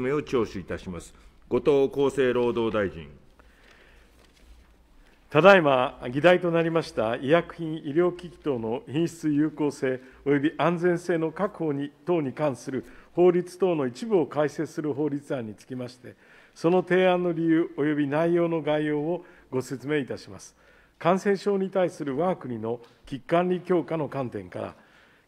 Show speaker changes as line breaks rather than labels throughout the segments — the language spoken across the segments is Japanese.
めを聴取いたします。後藤厚生労働大臣。ただいま、議題となりました医薬品・医療機器等の品質有効性及び安全性の確保に等に関する法律等の一部を改正する法律案につきまして、その提案の理由及び内容の概要をご説明いたします。感染症に対する我が国の危機管理強化の観点から、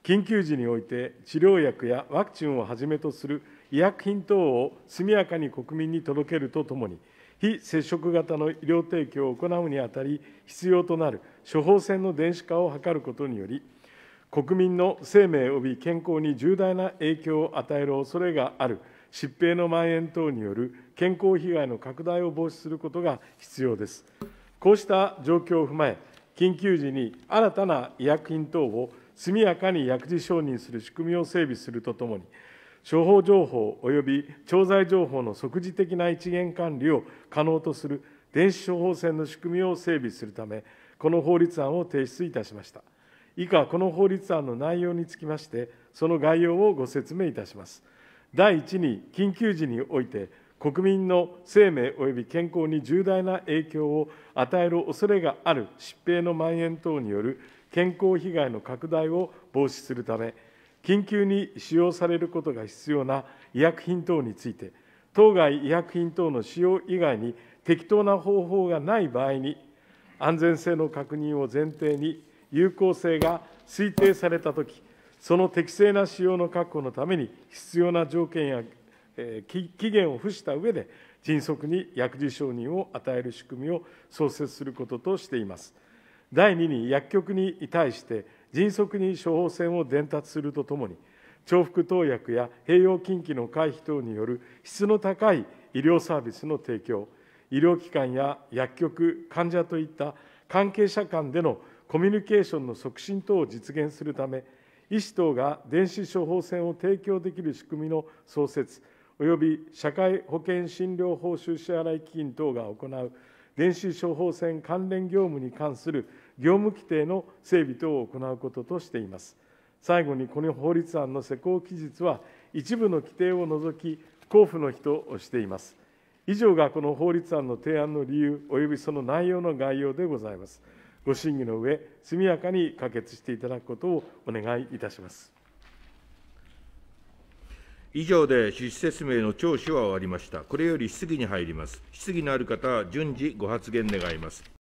緊急時において治療薬やワクチンをはじめとする医薬品等を速やかに国民に届けるとともに、非接触型の医療提供を行うにあたり、必要となる処方箋の電子化を図ることにより、国民の生命及び健康に重大な影響を与える恐れがある疾病の蔓延等による健康被害の拡大を防止することが必要です。こうした状況を踏まえ、緊急時に新たな医薬品等を速やかに薬事承認する仕組みを整備するとともに、処方情報及び調剤情報の即時的な一元管理を可能とする電子処方箋の仕組みを整備するため、この法律案を提出いたしました。以下、この法律案の内容につきまして、その概要をご説明いたします。第1に、緊急時において、国民の生命及び健康に重大な影響を与える恐れがある疾病の蔓延等による健康被害の拡大を防止するため、緊急に使用されることが必要な医薬品等について、当該医薬品等の使用以外に適当な方法がない場合に、安全性の確認を前提に、有効性が推定されたとき、その適正な使用の確保のために必要な条件や、えー、期限を付した上で、迅速に薬事承認を与える仕組みを創設することとしています。第2に、薬局に対して、迅速に処方箋を伝達するとともに、重複投薬や併用禁忌の回避等による質の高い医療サービスの提供、医療機関や薬局、患者といった関係者間でのコミュニケーションの促進等を実現するため、医師等が電子処方箋を提供できる仕組みの創設、および社会保険診療報酬支払い基金等が行う電子処方箋関連業務に関する業務規定の整備等を行うこととしています。最後に、この法律案の施行期日は、一部の規定を除き、交付の日としています。以上がこの法律案の提案の理由及びその内容の概要でございます。ご審議の上、速やかに可決していただくことをお願いいたします。以上で趣旨説明の聴取は終わりました。これより質疑に入ります。質疑のある方は順次ご発言願います。